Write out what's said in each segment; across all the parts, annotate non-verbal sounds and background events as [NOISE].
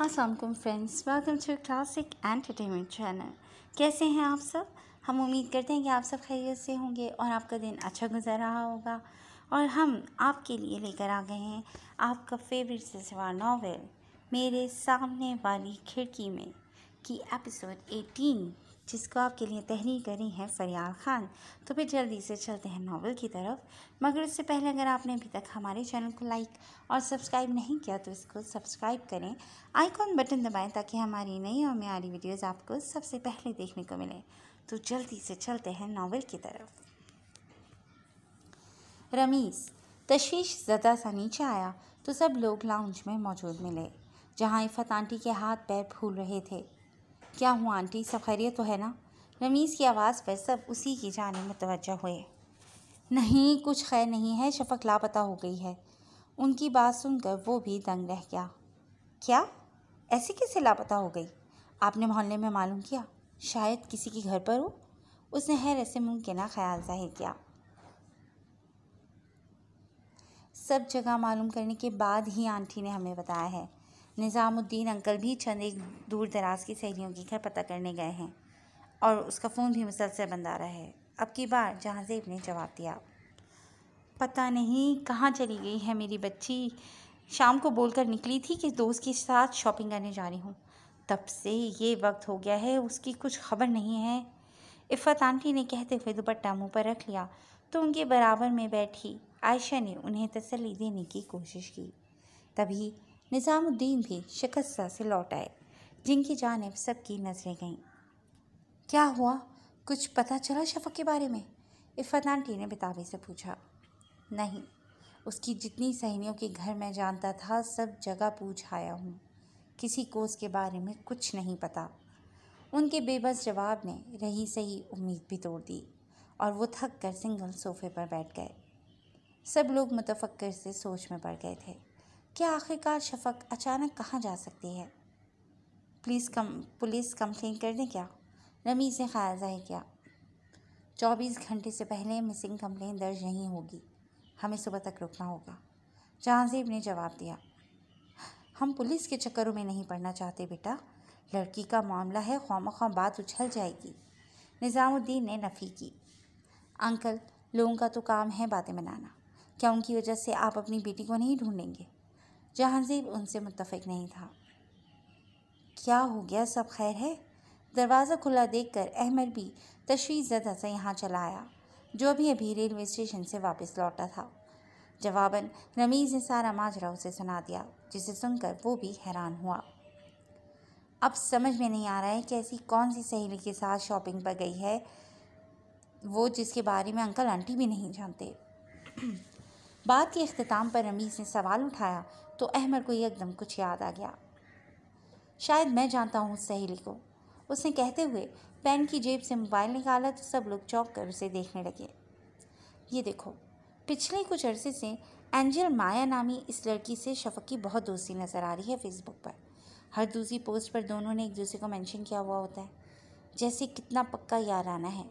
Aslam friends welcome to classic entertainment channel कैसे हैं आप सब हम उम्मीद करते हैं कि आप सब खैरियत से होंगे और आपका दिन अच्छा गुजर रहा होगा और हम आपके लिए लेकर आ गए हैं आपका फेवरेट से सिवा नावल मेरे सामने वाली खिड़की में की एपिसोड जिसको आपके लिए तहरीर करी है फरियाल ख़ान तो फिर जल्दी से चलते हैं नावल की तरफ मगर उससे पहले अगर आपने अभी तक हमारे चैनल को लाइक और सब्सक्राइब नहीं किया तो इसको सब्सक्राइब करें आइकॉन बटन दबाएं ताकि हमारी नई और म्यारी वीडियोज़ आपको सबसे पहले देखने को मिले तो जल्दी से चलते हैं नावल की तरफ रमीस तशीश ज़दा सा नीचे आया तो सब लोग लाउंज में मौजूद मिले जहाँ इफ़त आंटी के हाथ पैर फूल रहे थे क्या हूँ आंटी सब खैरियत तो है ना रमीज़ की आवाज़ पर सब उसी की जाने में तवज्जो हुए नहीं कुछ खैर नहीं है शफक लापता हो गई है उनकी बात सुनकर वो भी दंग रह गया क्या ऐसे कैसे लापता हो गई आपने मोहल्ले में मालूम किया शायद किसी के घर पर हो उसने हैर ऐसे मुमकिन ख्याल जाहिर किया सब जगह मालूम करने के बाद ही आंटी ने हमें बताया है निज़ामुद्दीन अंकल भी चंद एक दूर दराज की सहेलियों के घर पता करने गए हैं और उसका फ़ोन भी मुसलसल बंद आ रहा है अब की बार जहाँजेब ने जवाब दिया पता नहीं कहाँ चली गई है मेरी बच्ची शाम को बोलकर निकली थी कि दोस्त के साथ शॉपिंग करने जा रही हूँ तब से ये वक्त हो गया है उसकी कुछ खबर नहीं है इफ़त आंटी ने कहते हुए दुपट्टा मुँह पर रख लिया तो उनके बराबर में बैठी आयशा ने उन्हें तसली देने की कोशिश की तभी निज़ामुद्दीन भी शिकस्ता से लौट आए जिनकी जानब सबकी नज़रें गईं क्या हुआ कुछ पता चला शफक के बारे में इफ़त आंटी ने बितावे से पूछा नहीं उसकी जितनी सहेलियों के घर मैं जानता था सब जगह पूछ आया हूँ किसी को उसके बारे में कुछ नहीं पता उनके बेबस जवाब ने रही सही उम्मीद भी तोड़ दी और वो थक कर सिंगल सोफे पर बैठ गए सब लोग मुतफ़क्र से सोच में पड़ गए थे क्या आखिरकार शफक अचानक कहाँ जा सकती है प्लीज़ कम पुलिस कंप्लेन कर दें क्या रमीज़ ने ख्याल जाहिर किया चौबीस घंटे से पहले मिसिंग कंप्लेन दर्ज नहीं होगी हमें सुबह तक रुकना होगा जहाँजेब ने जवाब दिया हम पुलिस के चक्करों में नहीं पड़ना चाहते बेटा लड़की का मामला है खाम खाम बात उछल जाएगी निज़ामुद्दीन ने नफ़ी की अंकल लोगों का तो काम है बातें बनाना क्या उनकी वजह से आप अपनी बेटी को नहीं ढूंढेंगे जहांजीब उनसे मुतफ़ नहीं था क्या हो गया सब खैर है दरवाज़ा खुला देखकर अहमद भी तशवी ज़दा से यहाँ चला आया जो अभी अभी रेलवे स्टेशन से वापस लौटा था जवाबन रमीज़ ने सारा माजरा उसे सुना दिया जिसे सुनकर वो भी हैरान हुआ अब समझ में नहीं आ रहा है कि ऐसी कौन सी सहेली के साथ शॉपिंग पर गई है वो जिसके बारे में अंकल आंटी भी नहीं जानते [CLEARS THROAT] बात के अख्ताम पर रमीज़ ने सवाल उठाया तो अहमद को एकदम कुछ याद आ गया शायद मैं जानता हूँ उस सहेली को उसने कहते हुए पेन की जेब से मोबाइल निकाला तो सब लोग चौंक कर उसे देखने लगे ये देखो पिछले कुछ अरसे से एंजल माया नामी इस लड़की से शफक की बहुत दोस्ती नज़र आ रही है फेसबुक पर हर दूसरी पोस्ट पर दोनों ने एक दूसरे को मेंशन किया हुआ होता है जैसे कितना पक्का यार आना है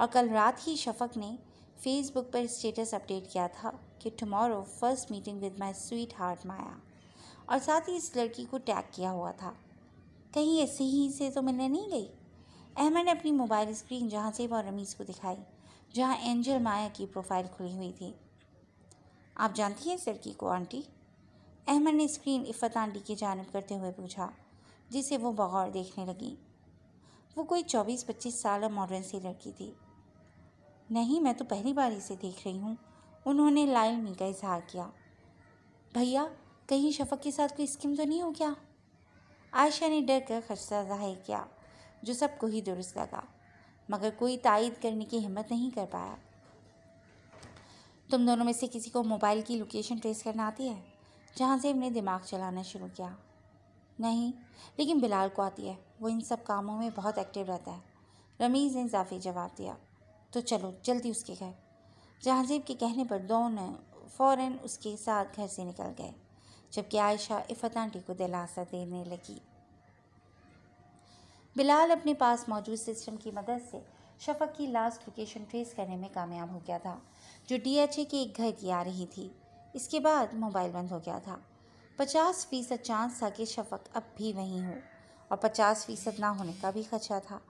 और कल रात ही शफक ने फेसबुक पर स्टेटस अपडेट किया था कि tomorrow first meeting with my sweetheart Maya और साथ ही इस लड़की को टैग किया हुआ था कहीं ऐसे ही से तो मिलने नहीं गई अहमद ने अपनी मोबाइल स्क्रीन जहाँ से और रमीज़ को दिखाई जहाँ एंजल माया की प्रोफाइल खुली हुई थी आप जानती हैं इस लड़की को आंटी अहमद ने स्क्रीन इफ़त आंटी की जानब करते हुए पूछा जिसे वो बगौर देखने लगी वो कोई चौबीस पच्चीस साल और मॉडर्न सी लड़की थी नहीं मैं तो पहली बार इसे देख रही हूँ उन्होंने लाल मी का इजहार किया भैया कहीं शफक के साथ कोई स्कीम तो नहीं हो गया आयशा ने डर कर खदशा जाहिर किया जो सबको ही दुरुस्त लगा मगर कोई तायद करने की हिम्मत नहीं कर पाया तुम दोनों में से किसी को मोबाइल की लोकेशन ट्रेस करना आती है जहाँ से हमने दिमाग चलाना शुरू किया नहीं लेकिन बिलाल को आती है वो इन सब कामों में बहुत एक्टिव रहता है रमीज़ ने इजाफी जवाब दिया तो चलो जल्दी उसके घर जहाँजीब के कहने पर दोनों फ़ौर उसके साथ घर से निकल गए जबकि आयशा इफ़त आंटी को दिलासा देने लगी बिलाल अपने पास मौजूद सिस्टम की मदद से शफक की लास्ट लोकेशन ट्रेस करने में कामयाब हो गया था जो डीएचए के एक घर की आ रही थी इसके बाद मोबाइल बंद हो गया था पचास फीसद चांस था कि शफक अब भी वहीं हो और पचास फीसद ना होने का भी खदशा था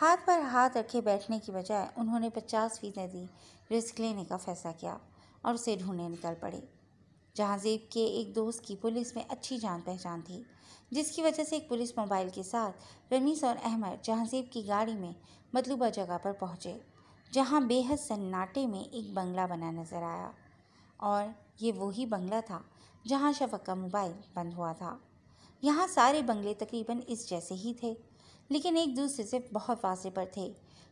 हाथ पर हाथ रखे बैठने की बजाय उन्होंने पचास फीसदी रिस्क लेने का फैसला किया और उसे ढूंढने निकल पड़े जहाँजेब के एक दोस्त की पुलिस में अच्छी जान पहचान थी जिसकी वजह से एक पुलिस मोबाइल के साथ रमीस और अहमद जहाँजेब की गाड़ी में मतलूबा जगह पर पहुँचे जहाँ बेहद सन्नाटे में एक बंगला बना नज़र आया और ये वही बंगला था जहाँ शफक का मोबाइल बंद हुआ था यहाँ सारे बंगले तकरीबन इस जैसे ही थे लेकिन एक दूसरे से बहुत वाजे पर थे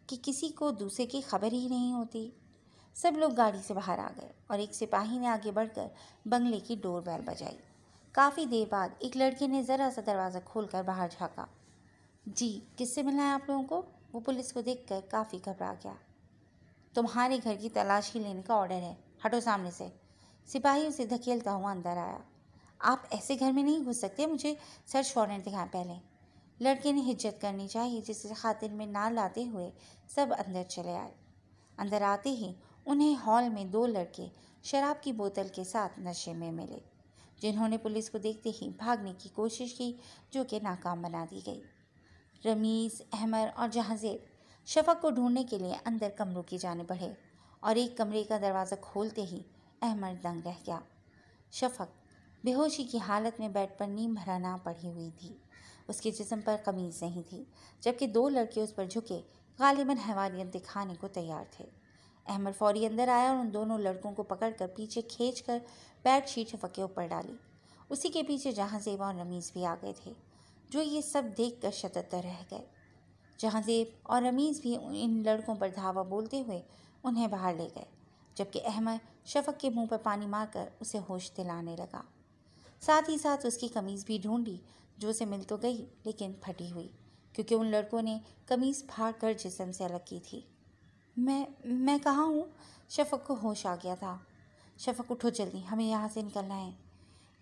कि किसी को दूसरे की खबर ही नहीं होती सब लोग गाड़ी से बाहर आ गए और एक सिपाही ने आगे बढ़कर बंगले की डोर बैल बजाई काफ़ी देर बाद एक लड़के ने ज़रा सा दरवाज़ा खोल बाहर झाँका जी किससे मिला है आप लोगों को वो पुलिस को देख काफ़ी घबरा गया तुम्हारे घर की तलाशी लेने का ऑर्डर है हटो सामने से सिपाही उसे धकेलता हुआ अंदर आया आप ऐसे घर में नहीं घुस सकते मुझे सर वारंट दिखाएं पहले लड़के ने हिज्जत करनी चाहिए जिसे खातिर में ना लाते हुए सब अंदर चले आए अंदर आते ही उन्हें हॉल में दो लड़के शराब की बोतल के साथ नशे में मिले जिन्होंने पुलिस को देखते ही भागने की कोशिश की जो कि नाकाम बना दी गई रमीज़ अहमर और जहांजेब शफक को ढूंढने के लिए अंदर कमरों की जाने बढ़े और एक कमरे का दरवाज़ा खोलते ही अहमर दंग रह गया शफक बेहोशी की हालत में बेड पर नीम भरा ना पड़ी हुई थी उसके जिसम पर कमीज नहीं थी जबकि दो लड़के उस पर झुके गालिबा हैवानियत दिखाने को तैयार थे अहमद फौरी अंदर आया और उन दोनों लड़कों को पकड़कर पीछे खींच कर बेड शीट फके ऊपर डाली उसी के पीछे जहाँ जेबा और रमीज़ भी आ गए थे जो ये सब देख कर शतर रह गए जहाँजेब और रमीज़ भी इन लड़कों पर धावा बोलते हुए उन्हें बाहर ले गए जबकि अहमद शफक के मुंह पर पानी मारकर उसे होश दिलाने लगा साथ ही साथ उसकी कमीज़ भी ढूंढी जो उसे मिल तो गई लेकिन फटी हुई क्योंकि उन लड़कों ने कमीज़ फाड़ कर जिसम से अलग की थी मैं मैं कहाँ हूँ शफक को होश आ गया था शफक उठो जल्दी हमें यहाँ से निकलना है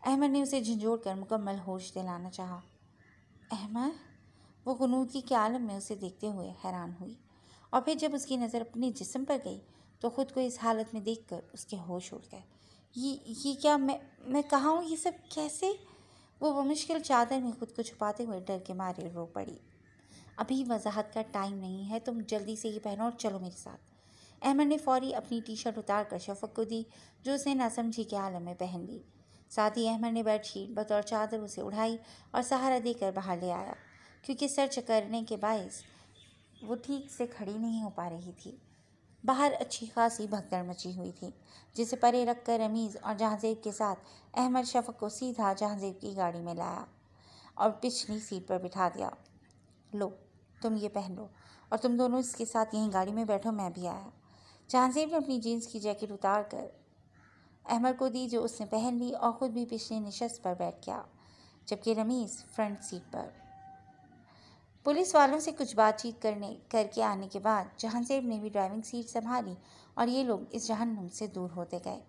अहमद ने उसे झंझोड़ कर मुकम्मल होश दिलाना चाहा अहमद वो गनूद की के आलम में उसे देखते हुए हैरान हुई और फिर जब उसकी नज़र अपने जिसम पर गई तो ख़ुद को इस हालत में देखकर उसके होश उड़ गए ये ये क्या मैं मैं कहा हूँ ये सब कैसे वो बमुश्किल चादर में खुद को छुपाते हुए डर के मारे रो पड़ी अभी वजाहत का टाइम नहीं है तुम जल्दी से ये पहनो और चलो मेरे साथ अहमद ने फौरी अपनी टी शर्ट उतार कर शफक को दी जो उसने ना समझी के आलम में पहन ली साथ ही अहमद ने बेडशीट बतौर चादर उसे उड़ाई और सहारा देकर बाहर ले आया क्योंकि सर चकरने के बायस वो ठीक से खड़ी नहीं हो पा रही थी बाहर अच्छी खासी भगदड़ मची हुई थी जिसे परे रखकर रमीज़ और जहाँजेब के साथ अहमद शफक को सीधा जहाँजेब की गाड़ी में लाया और पिछली सीट पर बिठा दिया लो तुम ये पहन लो और तुम दोनों इसके साथ यहीं गाड़ी में बैठो मैं भी आया जहाँजेब ने अपनी जीन्स की जैकेट उतार कर अहमद को दी जो उसने पहन ली और ख़ुद भी पिछली नशस्त पर बैठ गया जबकि रमीज़ फ्रंट सीट पर पुलिस वालों से कुछ बातचीत करने करके आने के बाद जहानसेब ने भी ड्राइविंग सीट संभाली और ये लोग इस जहन्नुम से दूर होते गए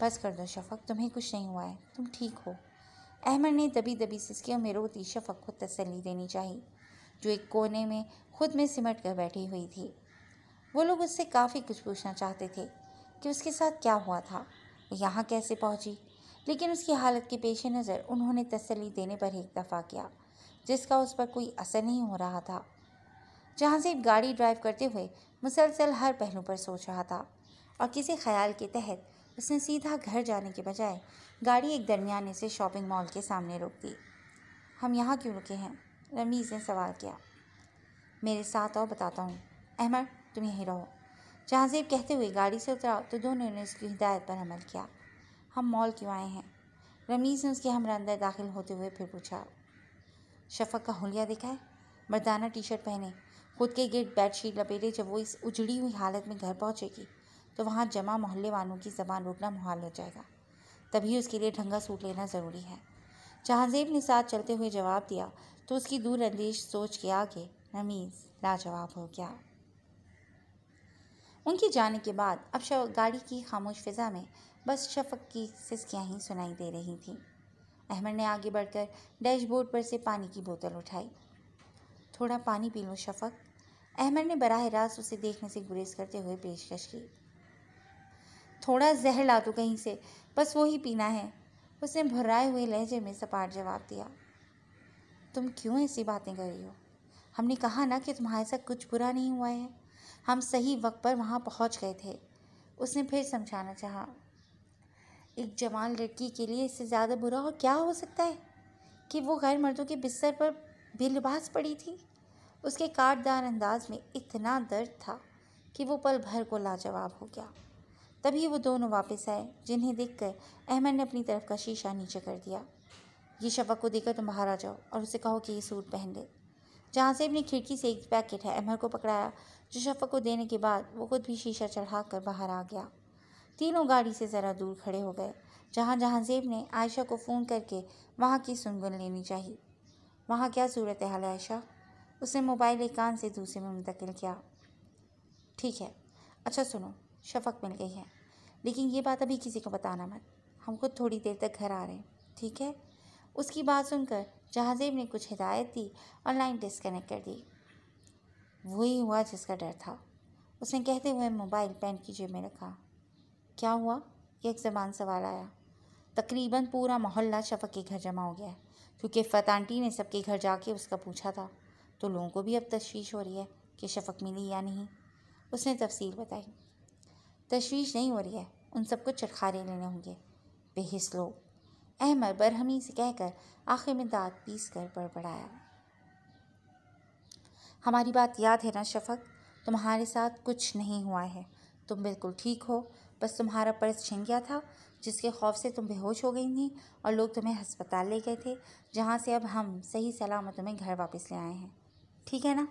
बस कर दो शफक तुम्हें कुछ नहीं हुआ है तुम ठीक हो अहमद ने दबी दबी सिसकियों में रोती शफक को तसली देनी चाहिए जो एक कोने में खुद में सिमट कर बैठी हुई थी वो लोग उससे काफ़ी कुछ पूछना चाहते थे कि उसके साथ क्या हुआ था यहाँ कैसे पहुँची लेकिन उसकी हालत के पेश नज़र उन्होंने तसली देने पर ही इतफा किया जिसका उस पर कोई असर नहीं हो रहा था जहाँ से गाड़ी ड्राइव करते हुए मुसलसल हर पहलू पर सोच रहा था और किसी ख्याल के तहत उसने सीधा घर जाने के बजाय गाड़ी एक दरमियाने से शॉपिंग मॉल के सामने रोक दी हम यहाँ क्यों रुके हैं रमीज़ ने सवाल किया मेरे साथ और बताता हूँ अहमद तुम यहीं रहो जहाँजीब कहते हुए गाड़ी से उतरा तो दोनों ने उसकी हिदायत पर अमल किया हम मॉल क्यों आए हैं रमीज़ ने उसके अंदर दाखिल होते हुए फिर पूछा शफक का हुलिया देखा है मर्दाना टी शर्ट पहने खुद के बेड बेडशीट लपेटे जब वो इस उजड़ी हुई हालत में घर पहुँचेगी तो वहाँ जमा मोहल्ले वालों की जबान रोकना मुहाल हो जाएगा तभी उसके लिए ढंगा सूट लेना ज़रूरी है जहाँजेब ने साथ चलते हुए जवाब दिया तो उसकी दूर अंदेश सोच के आगे नमीज़ लाजवाब हो गया उनके जाने के बाद अब गाड़ी की खामोश फिज़ा में बस शफक की सिसकियाँ ही सुनाई दे रही थीं अहमद ने आगे बढ़कर डैशबोर्ड पर से पानी की बोतल उठाई थोड़ा पानी पी लो शफक अहमद ने बरह रास्त उसे देखने से गुरेज करते हुए पेशकश की थोड़ा जहर ला दो कहीं से बस वो ही पीना है उसने भुर्राए हुए लहजे में सपाट जवाब दिया तुम क्यों ऐसी बातें कर रही हो हमने कहा ना कि तुम्हारे साथ कुछ बुरा नहीं हुआ है हम सही वक्त पर वहाँ पहुँच गए थे उसने फिर समझाना चाहा एक जवान लड़की के लिए इससे ज़्यादा बुरा और क्या हो सकता है कि वो गैर मर्दों के बिस्तर पर बेलिबास पड़ी थी उसके काटदार अंदाज में इतना दर्द था कि वो पल भर को लाजवाब हो गया तभी वो दोनों वापस आए जिन्हें कर अहमद ने अपनी तरफ का शीशा नीचे कर दिया ये शफक को देखकर तुम बाहर आ जाओ और उसे कहो कि ये सूट पहन ले जहाँ से अपनी खिड़की से एक पैकेट है अहमद को पकड़ाया जो शफक को देने के बाद वो खुद भी शीशा चढ़ा कर बाहर आ गया तीनों गाड़ी से ज़रा दूर खड़े हो गए जहाँ जहाँजेब ने आयशा को फ़ोन करके वहाँ की सुनगुन लेनी चाहिए वहाँ क्या सूरत हाल है आयशा उसने मोबाइल एक कान से दूसरे में मुंतकिल किया ठीक है अच्छा सुनो शफक मिल गई है लेकिन ये बात अभी किसी को बताना मत हम खुद थोड़ी देर तक घर आ रहे हैं ठीक है उसकी बात सुनकर जहाँजेब ने कुछ हिदायत दी और लाइन डिस्कनेक्ट कर दी वही हुआ जिसका डर था उसने कहते हुए मोबाइल पैंट की जेब में रखा क्या हुआ एक ज़बान सवाल आया तकरीबन पूरा मोहल्ला शफक के घर जमा हो गया है क्योंकि फत आंटी ने सबके घर जाके उसका पूछा था तो लोगों को भी अब तशवीश हो रही है कि शफक मिली या नहीं उसने तफसील बताई तशवीश नहीं हो रही है उन सबको चटखारे लेने होंगे बेहिस लोग अहमद बरहमी से कहकर आखिर में दाँत पीस कर बड़बड़ाया हमारी बात याद है ना शफक तुम्हारे साथ कुछ नहीं हुआ है तुम बिल्कुल ठीक हो बस तुम्हारा पर्स छिन गया था जिसके खौफ से तुम बेहोश हो गई थी और लोग तुम्हें अस्पताल ले गए थे जहाँ से अब हम सही सलामत तुम्हें घर वापस ले आए हैं ठीक है ना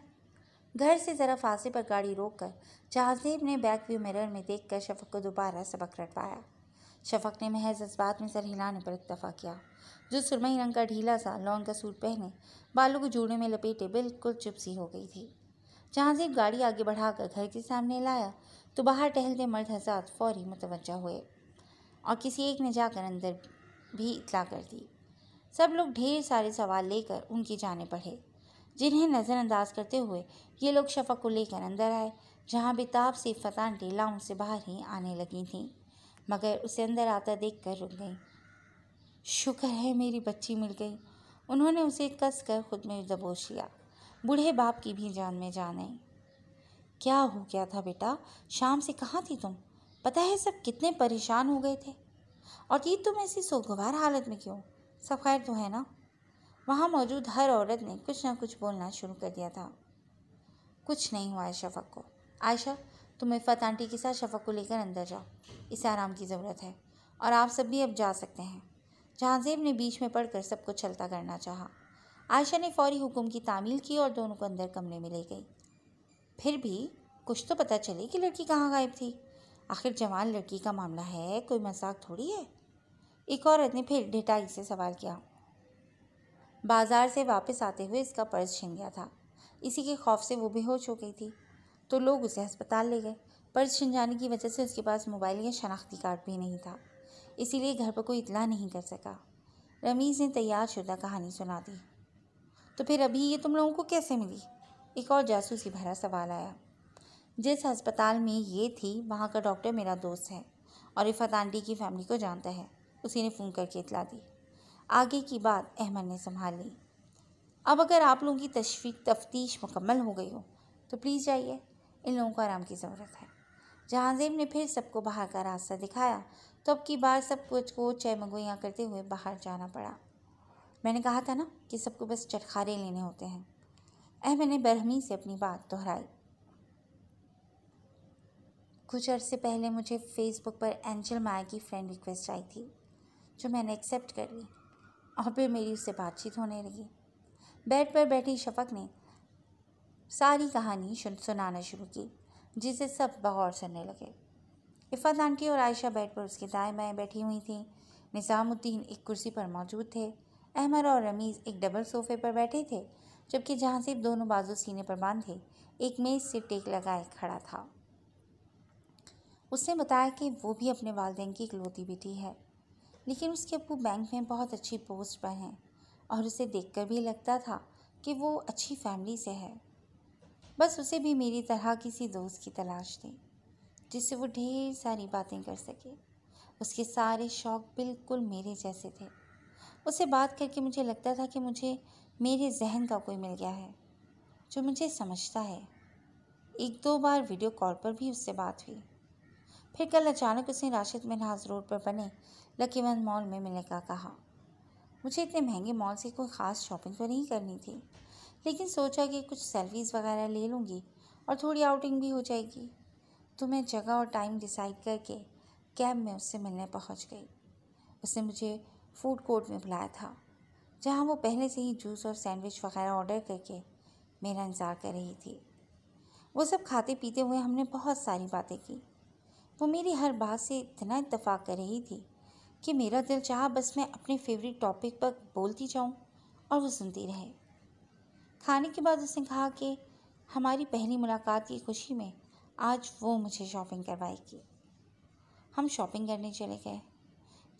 घर से ज़रा फासले पर गाड़ी रोक कर जहाज़ेब ने बैक व्यू मिरर में देख कर शफक को दोबारा सबक रटवाया शफक ने महज जज्बात में सर हिलाने पर इतफा किया जो सुरमई रंग का ढीला सा लॉन्ग का सूट पहने बालों को जूड़े में लपेटे बिल्कुल चुप सी हो गई थी जहाँ गाड़ी आगे बढ़ाकर घर के सामने लाया तो बाहर टहलते मर्द हजरात फौरी मुतवजह हुए और किसी एक ने जाकर अंदर भी इतला कर दी सब लोग ढेर सारे सवाल लेकर उनकी जाने पड़े जिन्हें नज़रअंदाज करते हुए ये लोग शफक को लेकर अंदर आए जहाँ बेताब से फता लाउन से बाहर ही आने लगी थी मगर उसे अंदर आता देख कर रुक गई शुक्र है मेरी बच्ची मिल गई उन्होंने उसे कस कर खुद में दबोच लिया बूढ़े बाप की भी जान में जान आई क्या हो गया था बेटा शाम से कहाँ थी तुम पता है सब कितने परेशान हो गए थे और ये तुम ऐसी सोगवार हालत में क्यों सब खैर तो है ना वहाँ मौजूद हर औरत ने कुछ ना कुछ बोलना शुरू कर दिया था कुछ नहीं हुआ है शफक को आयशा तुम इफ़त आंटी के साथ शफक को लेकर अंदर जाओ इसे आराम की ज़रूरत है और आप सब भी अब जा सकते हैं जहाँजेब ने बीच में पड़कर सबको चलता करना चाहा आयशा ने फौरी हुकुम की तामील की और दोनों को अंदर कमरे में ले गई फिर भी कुछ तो पता चले कि लड़की कहाँ गायब थी आखिर जवान लड़की का मामला है कोई मजाक थोड़ी है एक औरत ने फिर ढिटाई से सवाल किया बाजार से वापस आते हुए इसका पर्स छिन गया था इसी के खौफ से वो बेहोश हो गई थी तो लोग उसे अस्पताल ले गए पर्स छिन जाने की वजह से उसके पास मोबाइल या शनाख्ती कार्ड भी नहीं था इसीलिए घर पर कोई इतला नहीं कर सका रमीज़ ने तैयार शुदा कहानी सुना दी तो फिर अभी ये तुम लोगों को कैसे मिली एक और जासूसी भरा सवाल आया जिस अस्पताल में ये थी वहाँ का डॉक्टर मेरा दोस्त है और इफ़त आंटी की फैमिली को जानता है उसी ने फ़ोन करके इतला दी आगे की बात अहमद ने संभाल ली अब अगर आप लोगों की तशफी तफ्तीश मुकम्मल हो गई हो तो प्लीज़ जाइए इन लोगों को आराम की ज़रूरत है जहाँजेब ने फिर सबको बाहर का रास्ता दिखाया तो अब की बार सब कुछ को चैमगोइयाँ करते हुए बाहर जाना पड़ा मैंने कहा था ना कि सबको बस चटखारे लेने होते हैं अहमद ने बरहमी से अपनी बात दोहराई कुछ अर्से पहले मुझे फेसबुक पर एंजल माया की फ्रेंड रिक्वेस्ट आई थी जो मैंने एक्सेप्ट कर ली और फिर मेरी उससे बातचीत होने लगी बेड पर बैठी शफक ने सारी कहानी सुनाना शुरू की जिसे सब बगौर सुनने लगे इफ़ात आंटी और आयशा बेड पर उसके दाएं बाएँ बैठी हुई थी निज़ामुद्दीन एक कुर्सी पर मौजूद थे अहमद और रमीज़ एक डबल सोफे पर बैठे थे जबकि जहाँ से दोनों बाजू सीने पर बांधे एक मेज से टेक लगाए खड़ा था उसने बताया कि वो भी अपने वालदेन की इकलौती बेटी है लेकिन उसके अबू बैंक में बहुत अच्छी पोस्ट पर हैं और उसे देखकर भी लगता था कि वो अच्छी फैमिली से है बस उसे भी मेरी तरह किसी दोस्त की तलाश थी जिससे वो ढेर सारी बातें कर सके उसके सारे शौक बिल्कुल मेरे जैसे थे उसे बात करके मुझे लगता था कि मुझे मेरे जहन का कोई मिल गया है जो मुझे समझता है एक दो बार वीडियो कॉल पर भी उससे बात हुई फिर कल अचानक उसने राशिद मिनहाज रोड पर बने लकीवन मॉल में मिलने का कहा मुझे इतने महंगे मॉल से कोई ख़ास शॉपिंग तो नहीं करनी थी लेकिन सोचा कि कुछ सेल्फीज़ वगैरह ले लूँगी और थोड़ी आउटिंग भी हो जाएगी तो मैं जगह और टाइम डिसाइड करके कैब में उससे मिलने पहुँच गई उसने मुझे फूड कोर्ट में बुलाया था जहाँ वो पहले से ही जूस और सैंडविच वगैरह ऑर्डर करके मेरा इंतज़ार कर रही थी वो सब खाते पीते हुए हमने बहुत सारी बातें की वो मेरी हर बात से इतना इतफाक कर रही थी कि मेरा दिल चाह बस मैं अपने फेवरेट टॉपिक पर बोलती जाऊँ और वो सुनती रहे खाने के बाद उसने कहा कि हमारी पहली मुलाकात की खुशी में आज वो मुझे शॉपिंग करवाएगी हम शॉपिंग करने चले गए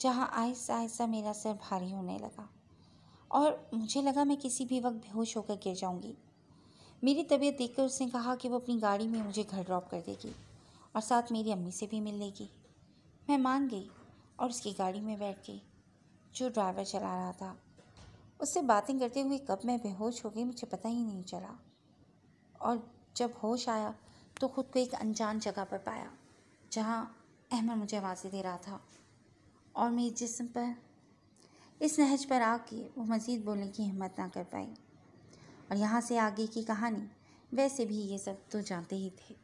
जहाँ आहिस्ता आहिस्ता मेरा सिर भारी होने लगा और मुझे लगा मैं किसी भी वक्त बेहोश होकर गिर जाऊंगी मेरी तबीयत देखकर उसने कहा कि वो अपनी गाड़ी में मुझे घर ड्रॉप कर देगी और साथ मेरी अम्मी से भी मिल लेगी मैं मान गई और उसकी गाड़ी में बैठ गई जो ड्राइवर चला रहा था उससे बातें करते हुए कब मैं बेहोश हो गई मुझे पता ही नहीं चला और जब होश आया तो ख़ुद को एक अनजान जगह पर पाया जहाँ अहमद मुझे आवाज़ें दे रहा था और मेरे जिस्म पर इस नहज पर आके वो मज़ीद बोलने की हिम्मत ना कर पाई और यहाँ से आगे की कहानी वैसे भी ये सब तो जानते ही थे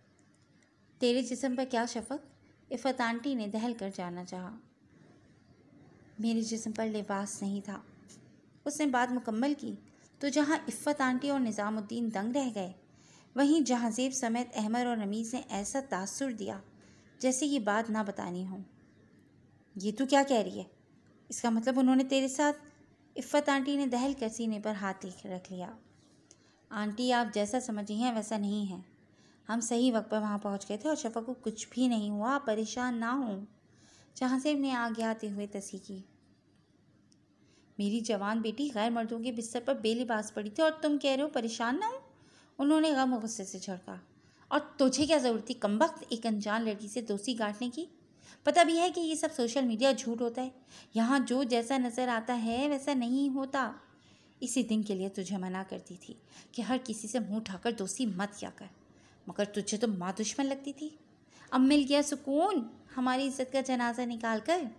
तेरे जिसम पर क्या शफक इफ़त आंटी ने दहल कर जाना चाहा मेरे जिसम पर लिबास नहीं था उसने बात मुकम्मल की तो जहाँ इफ़त आंटी और निज़ामुद्दीन दंग रह गए वहीं जहाँज़ेब समेत अहमर और रमीज़ ने ऐसा तासुर दिया जैसे ये बात ना बतानी हो ये तू क्या कह रही है इसका मतलब उन्होंने तेरे साथ इफ़त आंटी ने दहल कर सीने पर हाथ रख लिया आंटी आप जैसा समझी हैं वैसा नहीं है हम सही वक्त पर वहाँ पहुँच गए थे और शफा को कुछ भी नहीं हुआ आप परेशान ना हों से ने आगे आते हुए तसी की मेरी जवान बेटी गैर मर्दों के बिस्तर पर बेलिबास पड़ी थी और तुम कह रहे हो परेशान ना हो उन्होंने गम गुस्से से झड़का और तुझे क्या ज़रूरत थी कम वक्त एक अनजान लड़की से दोस्ती गांठने की पता भी है कि ये सब सोशल मीडिया झूठ होता है यहाँ जो जैसा नज़र आता है वैसा नहीं होता इसी दिन के लिए तुझे मना करती थी कि हर किसी से मुंह उठाकर दोस्ती मत किया कर मगर तुझे तो माँ दुश्मन लगती थी अब मिल गया सुकून हमारी इज्जत का जनाजा निकाल कर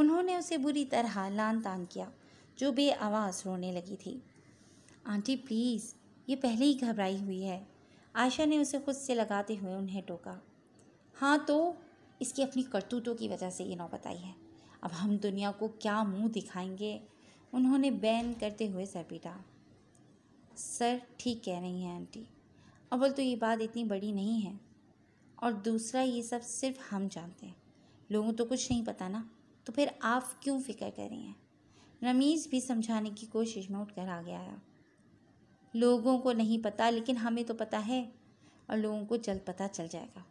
उन्होंने उसे बुरी तरह लान तान किया जो बे आवाज़ रोने लगी थी आंटी प्लीज़ ये पहले ही घबराई हुई है आयशा ने उसे खुद से लगाते हुए उन्हें टोका हाँ तो इसकी अपनी करतूतों की वजह से ये नौबत आई है अब हम दुनिया को क्या मुंह दिखाएंगे उन्होंने बैन करते हुए सर पीटा सर ठीक कह रही हैं आंटी अव्वल तो ये बात इतनी बड़ी नहीं है और दूसरा ये सब सिर्फ हम जानते हैं लोगों तो कुछ नहीं पता ना तो फिर आप क्यों फिक्र कर रही हैं रमीज़ भी समझाने की कोशिश में उठकर गया आया लोगों को नहीं पता लेकिन हमें तो पता है और लोगों को जल्द पता चल जाएगा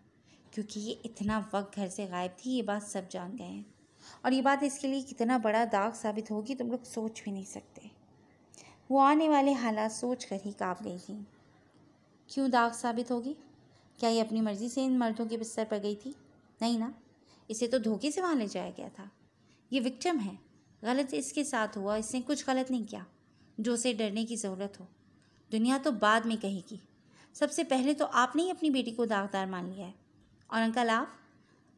क्योंकि ये इतना वक्त घर से गायब थी ये बात सब जान गए हैं और ये बात इसके लिए कितना बड़ा दाग साबित होगी तुम लोग सोच भी नहीं सकते वो आने वाले हालात सोच कर ही काँप गई थी क्यों दाग साबित होगी क्या ये अपनी मर्ज़ी से इन मर्दों के बिस्तर पर गई थी नहीं ना इसे तो धोखे से वहाँ ले जाया गया था ये विक्टिम है गलत इसके साथ हुआ इसने कुछ गलत नहीं किया जो उसे डरने की ज़रूरत हो दुनिया तो बाद में कहेगी सबसे पहले तो आपने ही अपनी बेटी को दागदार मान लिया है और अंकल आप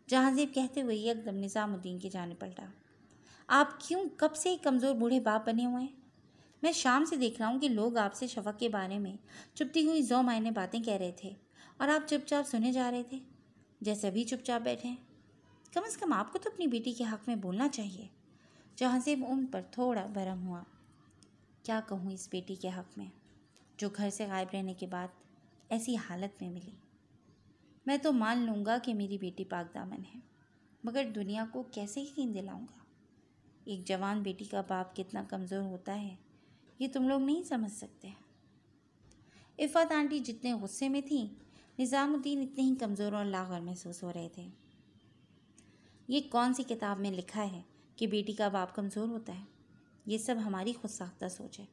जहाँजेब कहते हुए यकदम निज़ामुद्दीन की जाने पलटा आप क्यों कब से कमज़ोर बूढ़े बाप बने हुए हैं मैं शाम से देख रहा हूँ कि लोग आपसे शफक के बारे में चुपती हुई जो मायने बातें कह रहे थे और आप चुपचाप सुने जा रहे थे जैसे अभी चुपचाप बैठे हैं कम अज़ कम आपको तो अपनी बेटी के हक़ में बोलना चाहिए जहाँजेब उन पर थोड़ा भरम हुआ क्या कहूँ इस बेटी के हक़ में जो घर से गायब रहने के बाद ऐसी हालत में मिली मैं तो मान लूँगा कि मेरी बेटी पागदामन है मगर दुनिया को कैसे यकीन दिलाऊँगा एक जवान बेटी का बाप कितना कमज़ोर होता है ये तुम लोग नहीं समझ सकते इफ़त आंटी जितने गुस्से में थी निज़ामुद्दीन इतने ही कमज़ोर और लागर महसूस हो रहे थे ये कौन सी किताब में लिखा है कि बेटी का बाप कमज़ोर होता है ये सब हमारी खुद साख्ता सोच है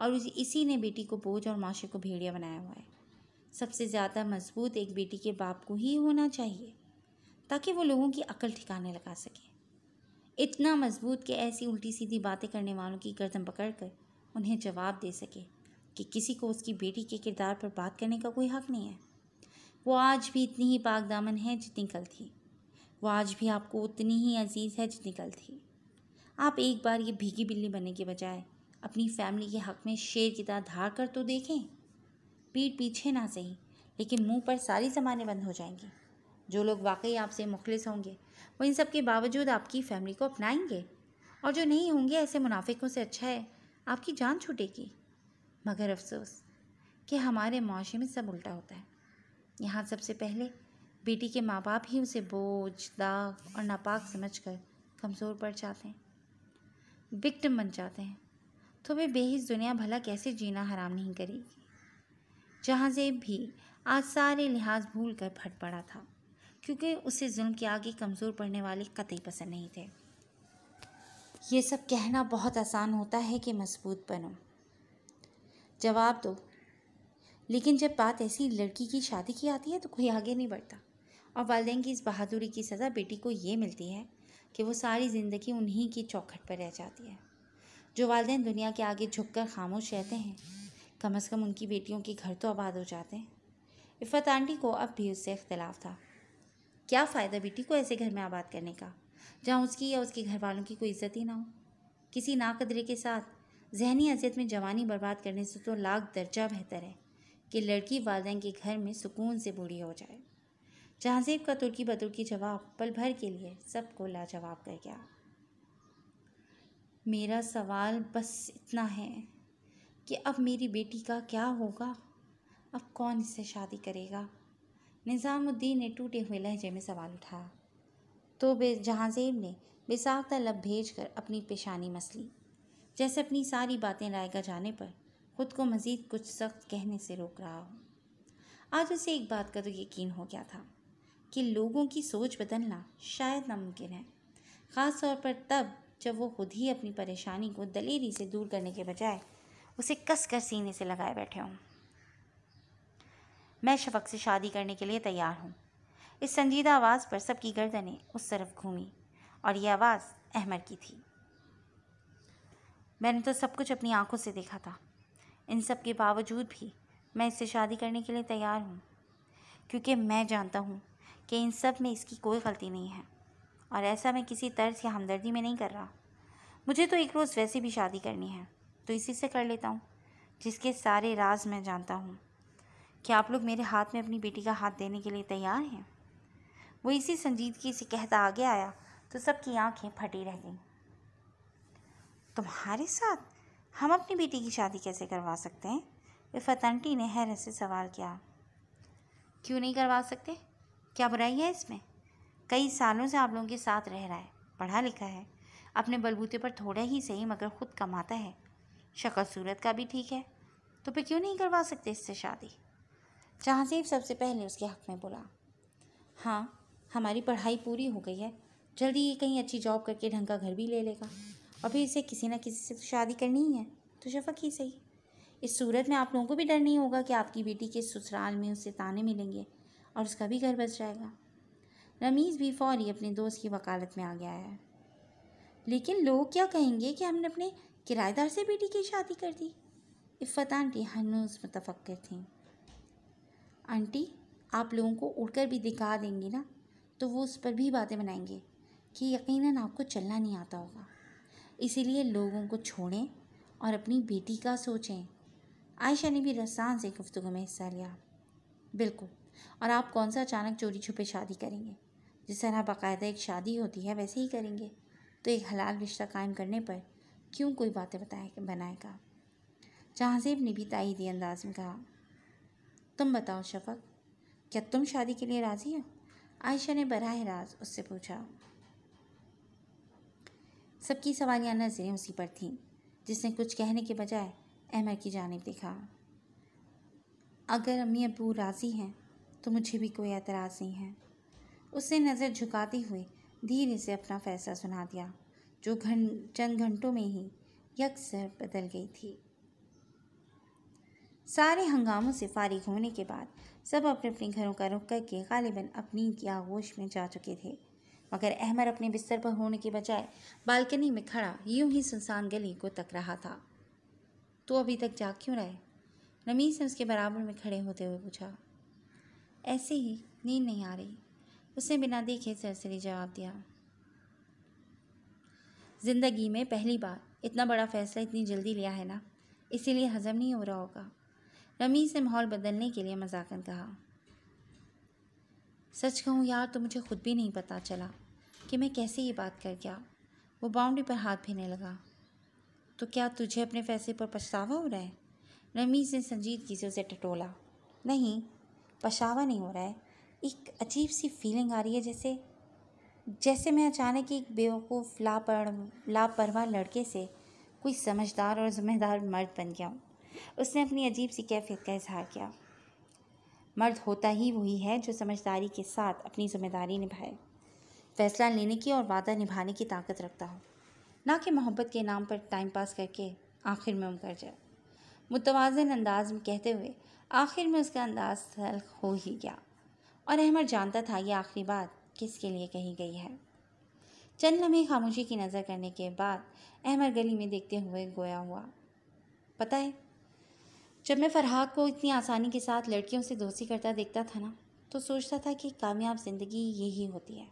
और इसी ने बेटी को बोझ और माशे को भेड़िया बनाया हुआ है सबसे ज़्यादा मजबूत एक बेटी के बाप को ही होना चाहिए ताकि वो लोगों की अकल ठिकाने लगा सके इतना मजबूत कि ऐसी उल्टी सीधी बातें करने वालों की गर्दन पकड़ कर उन्हें जवाब दे सके कि किसी को उसकी बेटी के किरदार पर बात करने का कोई हक नहीं है वो आज भी इतनी ही पाक दामन है जितनी कल थी वो आज भी आपको उतनी ही अजीज़ है जितनी कल थी आप एक बार ये भीगी बिल्ली बनने के बजाय अपनी फैमिली के हक में शेर की तरह धार कर तो देखें पीठ पीछे ना सही लेकिन मुंह पर सारी समानें बंद हो जाएंगी जो लोग वाकई आपसे मुखलिस होंगे वो इन सब के बावजूद आपकी फैमिली को अपनाएंगे और जो नहीं होंगे ऐसे मुनाफिकों से अच्छा है आपकी जान छूटेगी मगर अफसोस कि हमारे मुआशे में सब उल्टा होता है यहाँ सबसे पहले बेटी के माँ बाप ही उसे बोझ दाग और नापाक समझ कर कमज़ोर पड़ जाते हैं विक्टिम बन जाते हैं तो वे बेहिस दुनिया भला कैसे जीना हराम नहीं करेगी जहाँजेब भी आज सारे लिहाज भूल कर फट पड़ा था क्योंकि उसे जुल्म के आगे कमज़ोर पड़ने वाले कतई पसंद नहीं थे ये सब कहना बहुत आसान होता है कि मजबूत बनो जवाब दो लेकिन जब बात ऐसी लड़की की शादी की आती है तो कोई आगे नहीं बढ़ता और वालदे की इस बहादुरी की सज़ा बेटी को ये मिलती है कि वो सारी ज़िंदगी उन्हीं की चौखट पर रह जाती है जो वालदे दुनिया के आगे झुककर खामोश रहते हैं कम अज़ कम उनकी बेटियों के घर तो आबाद हो जाते हैं इफ़त आंटी को अब भी उससे अख्तिलाफ था क्या फ़ायदा बेटी को ऐसे घर में आबाद करने का जहाँ उसकी या उसके घर वालों की कोई इज्जत ही ना हो किसी नाकदरे के साथ जहनी अजियत में जवानी बर्बाद करने से तो लाख दर्जा बेहतर है कि लड़की वालदें के घर में सुकून से बूढ़ी हो जाए जहाँजेब का तुर्की बतुर्की जवाब पल भर के लिए सबको लाजवाब कर गया मेरा सवाल बस इतना है कि अब मेरी बेटी का क्या होगा अब कौन इससे शादी करेगा निज़ामुद्दीन ने टूटे हुए लहजे में सवाल उठाया तो बे जहाँजेब ने बेसाख्ता लब भेज कर अपनी पेशानी मसली जैसे अपनी सारी बातें रायगा जाने पर खुद को मज़ीद कुछ सख्त कहने से रोक रहा हो आज उसे एक बात का तो यकीन हो गया था कि लोगों की सोच बदलना शायद नामुमकिन है ख़ास तौर पर तब जब वो खुद ही अपनी परेशानी को दलेरी से दूर करने के बजाय उसे कस कर सीने से लगाए बैठे हूँ मैं शफक से शादी करने के लिए तैयार हूँ इस संजीदा आवाज़ पर सबकी गर्दनें उस तरफ घूमी और यह आवाज़ अहमर की थी मैंने तो सब कुछ अपनी आंखों से देखा था इन सब के बावजूद भी मैं इससे शादी करने के लिए तैयार हूँ क्योंकि मैं जानता हूँ कि इन सब में इसकी कोई गलती नहीं है और ऐसा मैं किसी तर्ज या हमदर्दी में नहीं कर रहा मुझे तो एक रोज़ वैसे भी शादी करनी है तो इसी से कर लेता हूँ जिसके सारे राज मैं जानता हूँ क्या आप लोग मेरे हाथ में अपनी बेटी का हाथ देने के लिए तैयार हैं वो इसी संजीदगी से कहता आगे आया तो सबकी आंखें फटी रह गईं तुम्हारे साथ हम अपनी बेटी की शादी कैसे करवा सकते हैं इफ़त आंटी ने हैरत से सवाल किया क्यों नहीं करवा सकते क्या बुराई है इसमें कई सालों से आप लोगों के साथ रह रहा है पढ़ा लिखा है अपने बलबूते पर थोड़ा ही सही मगर खुद कमाता है शक्ल सूरत का भी ठीक है तो फिर क्यों नहीं करवा सकते इससे शादी जहाँजीब सबसे पहले उसके हक़ में बोला हाँ हमारी पढ़ाई पूरी हो गई है जल्दी ये कहीं अच्छी जॉब करके ढंग का घर भी ले लेगा और फिर इसे किसी ना किसी से तो शादी करनी ही है तो शफक ही सही इस सूरत में आप लोगों को भी डर नहीं होगा कि आपकी बेटी के ससुराल में उससे ताने मिलेंगे और उसका भी घर बच जाएगा रमीज़ भी फौरी अपने दोस्त की वकालत में आ गया है लेकिन लोग क्या कहेंगे कि हमने अपने किराएदार से बेटी की शादी कर दी इफ़त आंटी हनूज मुतफ़र थी आंटी आप लोगों को उड़कर भी दिखा देंगी ना तो वो उस पर भी बातें बनाएंगे कि यकीनन आपको चलना नहीं आता होगा इसीलिए लोगों को छोड़ें और अपनी बेटी का सोचें आयशा ने भी रसान से गुफ्तु में हिस्सा लिया बिल्कुल और आप कौन सा अचानक चोरी छुपे शादी करेंगे जिस तरह बाकायदा एक शादी होती है वैसे ही करेंगे तो एक हलाल रिश्ता कायम करने पर क्यों कोई बातें बताए बनाएगा जहाँजेब ने भी ताहिदी अंदाज में कहा तुम बताओ शफक क्या तुम शादी के लिए राज़ी हो आयशा ने बरह राज उससे पूछा सबकी सवालियाँ नज़रें उसी पर थीं जिसने कुछ कहने के बजाय अहमर की जानब देखा अगर अम्मी अबू राज़ी हैं तो मुझे भी कोई एतराज़ नहीं है उसने नज़र झुकाते हुए धीरे से अपना फ़ैसला सुना दिया जो घन चंद घंटों में ही यकसर बदल गई थी सारे हंगामों से फारिग होने के बाद सब अपने अपने घरों का रुख करके गालिबन अपनी की आगोश में जा चुके थे मगर अहमर अपने बिस्तर पर होने के बजाय बालकनी में खड़ा यूं ही सुनसान गली को तक रहा था तो अभी तक जा क्यों रहे नमीज ने उसके बराबर में खड़े होते हुए पूछा ऐसे ही नींद नहीं आ रही उसने बिना देखे सरसरी जवाब दिया ज़िंदगी में पहली बार इतना बड़ा फ़ैसला इतनी जल्दी लिया है ना इसीलिए हज़म नहीं हो रहा होगा रमीज़ ने माहौल बदलने के लिए मजाकन कहा सच कहूँ यार तो मुझे खुद भी नहीं पता चला कि मैं कैसे ये बात कर गया वो बाउंड्री पर हाथ फेरने लगा तो क्या तुझे अपने फैसले पर पछतावा हो रहा है रमीज़ ने संजीदगी से उसे टटोला नहीं पछावा नहीं हो रहा है एक अजीब सी फीलिंग आ रही है जैसे जैसे मैं अचानक एक बेवकूफ़ लापर लापरवाह लड़के से कोई समझदार और ज़िम्मेदार मर्द बन गया हूँ उसने अपनी अजीब सी कैफियत का इजहार किया मर्द होता ही वही है जो समझदारी के साथ अपनी जिम्मेदारी निभाए फैसला लेने की और वादा निभाने की ताकत रखता हो ना कि मोहब्बत के नाम पर टाइम पास करके आखिर में उमकर जाए मुतवाजन अंदाज में कहते हुए आखिर में उसका अंदाज हो ही गया और अहमद जानता था यह आखिरी बात किसके लिए कही गई है चंद लम्हे खामोशी की नज़र करने के बाद अहमद गली में देखते हुए गोया हुआ पता है जब मैं फरहाक को इतनी आसानी के साथ लड़कियों से दोस्ती करता देखता था ना तो सोचता था कि कामयाब ज़िंदगी यही होती है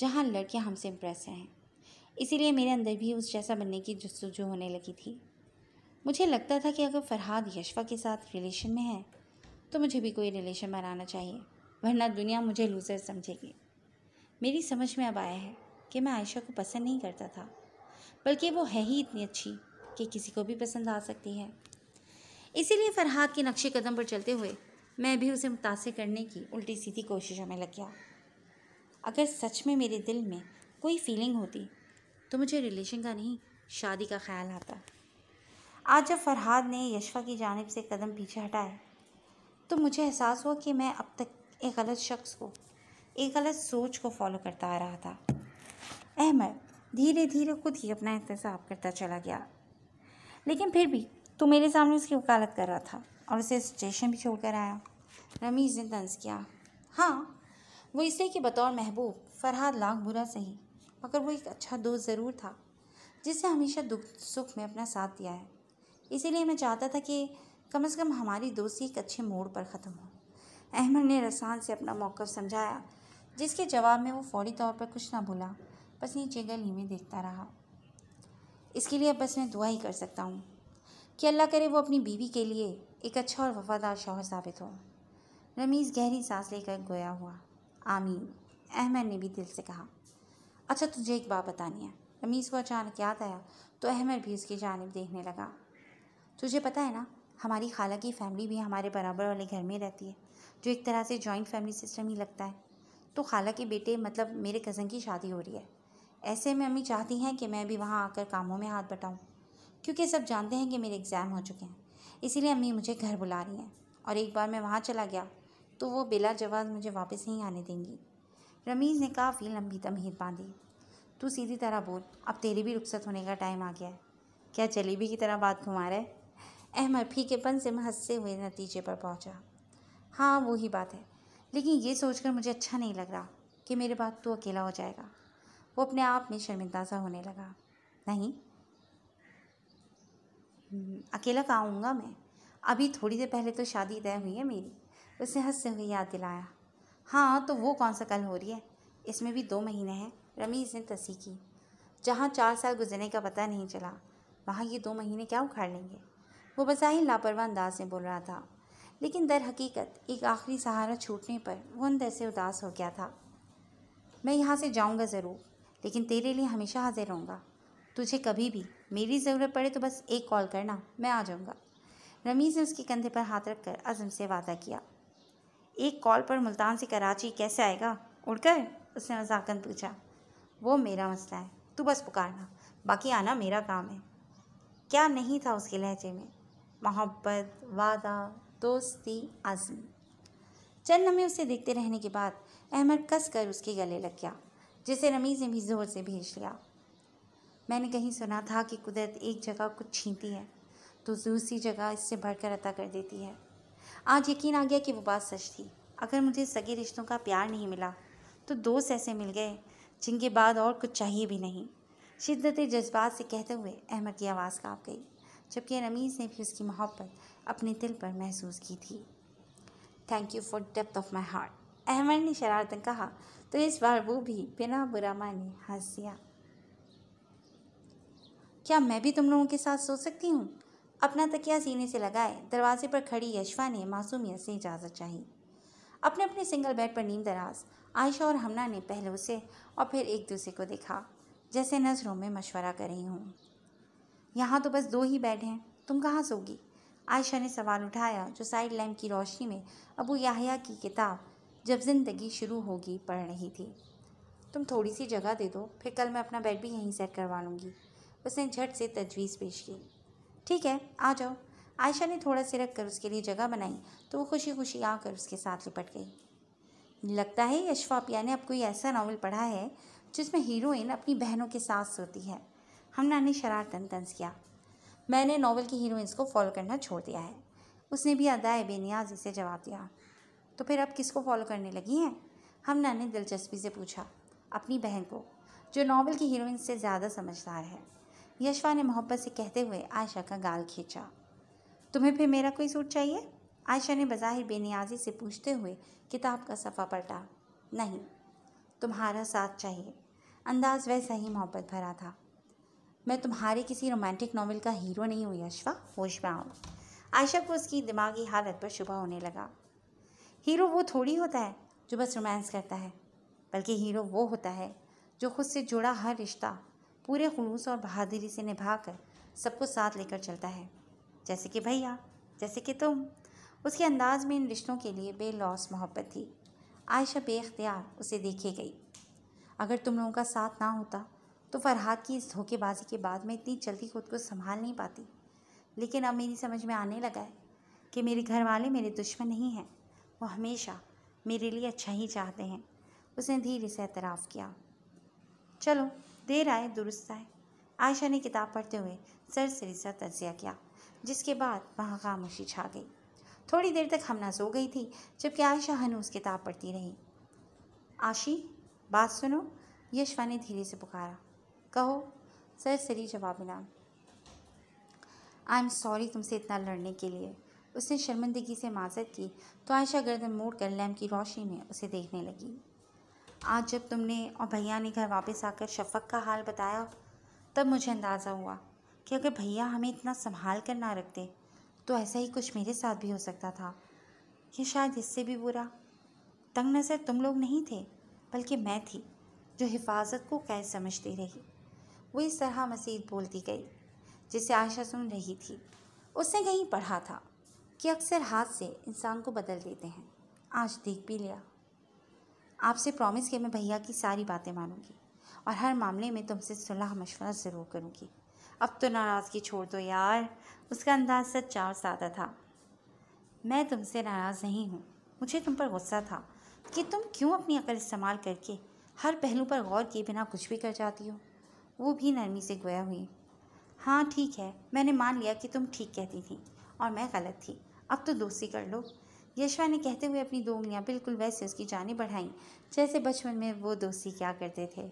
जहाँ लड़कियाँ हमसे इम्प्रेस हैं इसीलिए मेरे अंदर भी उस जैसा बनने की जस्तजू होने लगी थी मुझे लगता था कि अगर फरहाद यशवा के साथ रिलेशन में है तो मुझे भी कोई रिलेशन बनाना चाहिए वरना दुनिया मुझे लूज़र समझेगी मेरी समझ में अब आया है कि मैं आयशा को पसंद नहीं करता था बल्कि वो है ही इतनी अच्छी कि किसी को भी पसंद आ सकती है इसीलिए फरहाद के नक्शे कदम पर चलते हुए मैं भी उसे मुतासर करने की उल्टी सीधी कोशिशों में लग गया अगर सच में मेरे दिल में कोई फीलिंग होती तो मुझे रिलेशन का नहीं शादी का ख्याल आता आज जब फरहाद ने यशवा की जानब से कदम पीछे हटाए तो मुझे एहसास हुआ कि मैं अब तक एक गलत शख्स को एक गलत सोच को फॉलो करता आ रहा था अहमद धीरे धीरे खुद ही अपना एहतसाब करता चला गया लेकिन फिर भी तो मेरे सामने उसकी वकालत कर रहा था और उसे स्टेशन भी छोड़कर आया रमीज ने तंज किया हाँ वो इसलिए कि बतौर महबूब फरहाद लाख बुरा सही मगर वो एक अच्छा दोस्त ज़रूर था जिसने हमेशा दुख सुख में अपना साथ दिया है इसीलिए मैं चाहता था कि कम से कम हमारी दोस्ती एक अच्छे मोड़ पर ख़त्म हो अहमद ने रसान से अपना मौक़ समझाया जिसके जवाब में वो फौरी तौर पर कुछ ना बोला बस नीचे गली में देखता रहा इसके लिए अब बस मैं दुआ ही कर सकता हूँ कि अल्लाह करे वो अपनी बीवी के लिए एक अच्छा और वफादार शोहर साबित हो रमीज़ गहरी सांस लेकर गोया हुआ आमीन अहमद ने भी दिल से कहा अच्छा तुझे एक बात बतानी है रमीज़ को अचानक याद आया तो अहमद भी उसकी जानब देखने लगा तुझे पता है ना हमारी खाला की फ़ैमिली भी हमारे बराबर वाले घर में रहती है जो एक तरह से जॉइंट फैमिली सिस्टम ही लगता है तो खाला के बेटे मतलब मेरे कज़न की शादी हो रही है ऐसे में अम्मी चाहती हैं कि मैं भी वहाँ आकर कामों में हाथ बटाऊँ क्योंकि सब जानते हैं कि मेरे एग्ज़ाम हो चुके हैं इसीलिए अम्मी मुझे घर बुला रही हैं और एक बार मैं वहाँ चला गया तो वो बिला जवाब मुझे वापस नहीं आने देंगी रमीज़ ने काफ़ी लंबी तमहीर बांधी तू सीधी तरह बोल अब तेरी भी रुख्सत होने का टाइम आ गया है क्या जलेबी की तरह बात घुमा रहा है अहमद फीकेपन से हंसते हुए नतीजे पर पहुंचा हाँ वही बात है लेकिन ये सोचकर मुझे अच्छा नहीं लग रहा कि मेरे बाद तू अकेला हो जाएगा वो अपने आप में शर्मिंदा सा होने लगा नहीं हम्म, अकेला कहाँ आऊँगा मैं अभी थोड़ी देर पहले तो शादी तय हुई है मेरी उसने हंसते हुए याद दिलाया हाँ तो वो कौन सा कल हो रही है इसमें भी दो महीने हैं रमीज़ ने तसी की जहाँ चार साल गुजरने का पता नहीं चला वहाँ ये दो महीने क्या उखाड़ लेंगे वो बसाही लापरवाह अंदाज में बोल रहा था लेकिन दर हकीकत एक आखिरी सहारा छूटने पर वो अंदर से उदास हो गया था मैं यहाँ से जाऊँगा ज़रूर लेकिन तेरे लिए हमेशा हाजिर रहूँगा तुझे कभी भी मेरी ज़रूरत पड़े तो बस एक कॉल करना मैं आ जाऊँगा रमीज़ ने उसके कंधे पर हाथ रखकर अज़म से वादा किया एक कॉल पर मुल्तान से कराची कैसे आएगा उड़कर उसने मजाकन पूछा वो मेरा मसला है तू बस पुकारना बाकी आना मेरा काम है क्या नहीं था उसके लहजे में मोहब्बत वादा दोस्ती आज़मी चंद हमें उसे देखते रहने के बाद अहमद कस कर उसके गले लग गया जिसे रमीज़ ने भी ज़ोर से भेज लिया मैंने कहीं सुना था कि कुदरत एक जगह कुछ छीनती है तो दूसरी जगह इससे बढ़कर अता कर देती है आज यकीन आ गया कि वो बात सच थी अगर मुझे सगे रिश्तों का प्यार नहीं मिला तो दोस्त ऐसे मिल गए जिनके बाद और कुछ चाहिए भी नहीं शिद्दत जज्बात से कहते हुए अहमद की आवाज़ काँप गई जबकि रमीज़ ने भी उसकी मोहब्बत अपने दिल पर महसूस की थी thank you for depth of my heart Ahmed ने शरारतन कहा तो इस बार वो भी बिना बुरा माने हंस दिया क्या मैं भी तुम लोगों के साथ सो सकती हूँ अपना तकिया सीने से लगाए दरवाजे पर खड़ी यशवा ने मासूमियत से इजाज़त चाही अपने अपने सिंगल बेड पर नींद दराज आयशा और हमना ने पहले उसे और फिर एक दूसरे को देखा जैसे नज़रों में मशवरा कर रही हूँ यहाँ तो बस दो ही बेड हैं तुम कहाँ सोगी आयशा ने सवाल उठाया जो साइड लैम्प की रोशनी में अबू याहिया की किताब जब जिंदगी शुरू होगी पढ़ रही थी तुम थोड़ी सी जगह दे दो फिर कल मैं अपना बेड भी यहीं सेट करवा लूँगी उसने झट से तजवीज़ पेश की ठीक है आ जाओ आयशा ने थोड़ा से रख कर उसके लिए जगह बनाई तो वो खुशी खुशी आकर उसके साथ लिपट गई लगता है यशफापिया ने अब कोई ऐसा नावल पढ़ा है जिसमें हीरोइन अपनी बहनों के साथ सोती है हमना ने शरारतन तंज किया मैंने नावल की हीरोइंस को फॉलो करना छोड़ दिया है उसने भी अदाए बेनियाजी से जवाब दिया तो फिर अब किसको फॉलो करने लगी हैं हम ने दिलचस्पी से पूछा अपनी बहन को जो नावल की हीरोइन से ज़्यादा समझदार है यशवा ने मोहब्बत से कहते हुए आयशा का गाल खींचा तुम्हें फिर मेरा कोई सूट चाहिए आयशा ने बज़ाहिर बेनियाजी से पूछते हुए किताब का सफ़ा पलटा नहीं तुम्हारा साथ चाहिए अंदाज़ वैसा ही मोहब्बत भरा था मैं तुम्हारे किसी रोमांटिक नावल का हीरो नहीं हुई अशफ़ा होश में आऊँ आयशा को उसकी दिमागी हालत पर शुभ होने लगा हीरो वो थोड़ी होता है जो बस रोमांस करता है बल्कि हीरो वो होता है जो खुद से जुड़ा हर रिश्ता पूरे खलूस और बहादुरी से निभा कर सबको साथ लेकर चलता है जैसे कि भैया जैसे कि तुम उसके अंदाज में इन रिश्तों के लिए बेलॉस मोहब्बत थी आयशा बेख्तियार उसे देखे गई अगर तुम लोगों का साथ ना होता तो फरहाद की इस धोखेबाजी के बाद मैं इतनी जल्दी खुद को संभाल नहीं पाती लेकिन अब मेरी समझ में आने लगा है कि मेरे घर वाले मेरे दुश्मन नहीं हैं वो हमेशा मेरे लिए अच्छा ही चाहते हैं उसने धीरे से एतराफ़ किया चलो देर आए दुरुस्त आए आयशा ने किताब पढ़ते हुए सर सरी सा तजिया किया जिसके बाद वहाँ खामोशी छा गई थोड़ी देर तक हमना सो गई थी जबकि आयशा हनूस किताब पढ़ती रही आशी बात सुनो यशवा ने धीरे से पुकारा कहो सरी जवाब मिला आई एम सॉरी तुमसे इतना लड़ने के लिए उसने शर्मिंदगी से माजत की तो आयशा गर्दन मोड़ कर लैम की रोशनी में उसे देखने लगी आज जब तुमने और भैया ने घर वापस आकर शफक का हाल बताया तब मुझे अंदाज़ा हुआ कि अगर भैया हमें इतना संभाल कर ना रखते तो ऐसा ही कुछ मेरे साथ भी हो सकता था कि शायद इससे भी बुरा तंग नज़र तुम लोग नहीं थे बल्कि मैं थी जो हिफाजत को कैद समझती रही वो इस तरह मज़ीद बोलती गई जिसे आयशा सुन रही थी उसने कहीं पढ़ा था कि अक्सर हाथ से इंसान को बदल देते हैं आज देख भी लिया आपसे प्रॉमिस के मैं भैया की सारी बातें मानूंगी और हर मामले में तुमसे सुलह मशवरा ज़रूर करूंगी अब तो नाराज़गी छोड़ दो यार उसका अंदाज़ सच्चा और सादा था मैं तुमसे नाराज़ नहीं हूँ मुझे तुम पर गुस्सा था कि तुम क्यों अपनी अकल इस्तेमाल करके हर पहलू पर गौर किए बिना कुछ भी कर जाती हो वो भी नरमी से गोया हुई हाँ ठीक है मैंने मान लिया कि तुम ठीक कहती थी और मैं गलत थी अब तो दोस्ती कर लो यशवा ने कहते हुए अपनी दो उंगलियाँ बिल्कुल वैसे उसकी जाने बढ़ाईं जैसे बचपन में वो दोस्ती क्या करते थे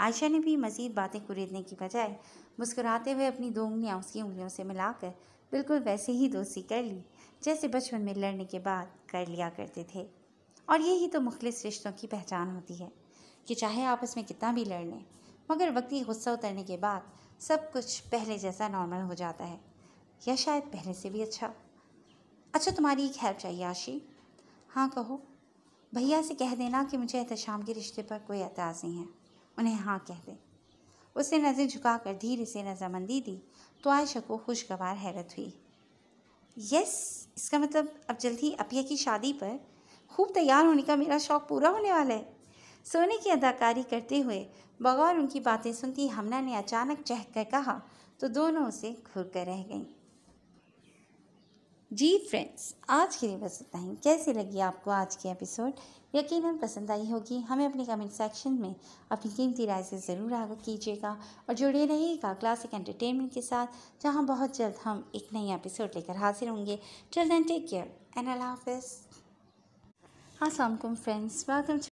आयशा ने भी मज़ीद बातें कुरेदने की बजाय मुस्कुराते हुए अपनी दो उंगलियाँ उसकी उंगलियों से मिलाकर बिल्कुल वैसे ही दोस्ती कर ली जैसे बचपन में लड़ने के बाद कर लिया करते थे और यही तो मुखलिस रिश्तों की पहचान होती है कि चाहे आपस में कितना भी लड़ लें मगर वक्ती गुस्सा उतरने के बाद सब कुछ पहले जैसा नॉर्मल हो जाता है या शायद पहले से भी अच्छा अच्छा तुम्हारी एक हेल्प चाहिए आशी हाँ कहो भैया से कह देना कि मुझे एहतशाम के रिश्ते पर कोई एतराज़ नहीं है उन्हें हाँ कह दे उसने नज़र कर धीरे से नजरबंदी दी तो आयशा को खुशगवार हैरत हुई यस इसका मतलब अब जल्दी अपिया की शादी पर खूब तैयार होने का मेरा शौक़ पूरा होने वाला है सोने की अदाकारी करते हुए बगौर उनकी बातें सुनती हमना ने अचानक चह कर कहा तो दोनों उसे घुर कर रह गईं जी फ्रेंड्स आज के लिए बस इतना ही कैसे लगी आपको आज की एपिसोड यकीनन पसंद आई होगी हमें अपने कमेंट सेक्शन में अपनी कीमती राय से ज़रूर आगे कीजिएगा और जुड़े रहिएगा क्लासिक एंटरटेनमेंट के साथ जहां बहुत जल्द हम एक नई एपिसोड लेकर हाजिर होंगे चिल्ड्रन टेक केयर एंड अल्लाह हाफिज़ असलम फ्रेंड्स वेलकम